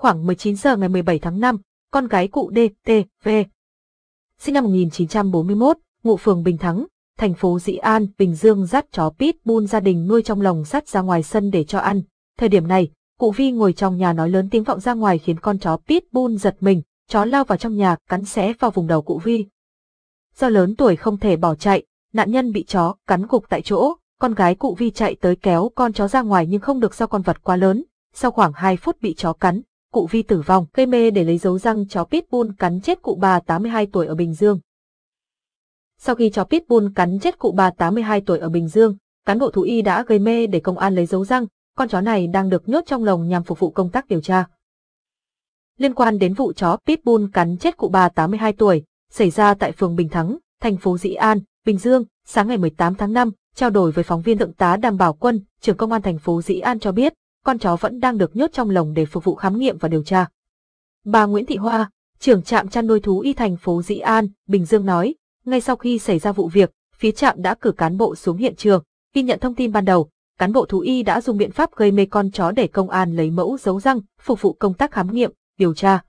khoảng 19 giờ ngày 17 tháng 5, con gái cụ DTV, sinh năm 1941, ngụ phường Bình Thắng, thành phố Dĩ An, Bình Dương dắt chó pitbull gia đình nuôi trong lồng sắt ra ngoài sân để cho ăn. Thời điểm này, cụ Vi ngồi trong nhà nói lớn tiếng vọng ra ngoài khiến con chó pitbull giật mình, chó lao vào trong nhà, cắn xé vào vùng đầu cụ Vi. Do lớn tuổi không thể bỏ chạy, nạn nhân bị chó cắn gục tại chỗ, con gái cụ Vi chạy tới kéo con chó ra ngoài nhưng không được do con vật quá lớn, sau khoảng 2 phút bị chó cắn, cụ vi tử vong, gây mê để lấy dấu răng chó pitbull cắn chết cụ bà 82 tuổi ở Bình Dương. Sau khi chó pitbull cắn chết cụ bà 82 tuổi ở Bình Dương, cán bộ thú y đã gây mê để công an lấy dấu răng, con chó này đang được nhốt trong lồng nhằm phục vụ công tác điều tra. Liên quan đến vụ chó pitbull cắn chết cụ bà 82 tuổi, xảy ra tại phường Bình Thắng, thành phố Dĩ An, Bình Dương, sáng ngày 18 tháng 5, trao đổi với phóng viên thượng tá Đàm Bảo Quân, trưởng công an thành phố Dĩ An cho biết, con chó vẫn đang được nhốt trong lồng để phục vụ khám nghiệm và điều tra. Bà Nguyễn Thị Hoa, trưởng trạm chăn nuôi thú y thành phố Dĩ An, Bình Dương nói, ngay sau khi xảy ra vụ việc, phía trạm đã cử cán bộ xuống hiện trường, ghi nhận thông tin ban đầu, cán bộ thú y đã dùng biện pháp gây mê con chó để công an lấy mẫu dấu răng, phục vụ công tác khám nghiệm, điều tra.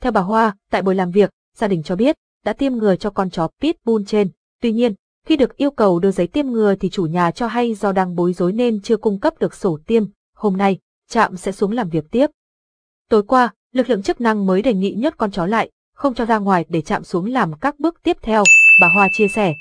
Theo bà Hoa, tại buổi làm việc, gia đình cho biết đã tiêm ngừa cho con chó Pitbull trên, tuy nhiên, khi được yêu cầu đưa giấy tiêm ngừa thì chủ nhà cho hay do đang bối rối nên chưa cung cấp được sổ tiêm hôm nay, trạm sẽ xuống làm việc tiếp. Tối qua, lực lượng chức năng mới đề nghị nhốt con chó lại, không cho ra ngoài để chạm xuống làm các bước tiếp theo, bà Hoa chia sẻ.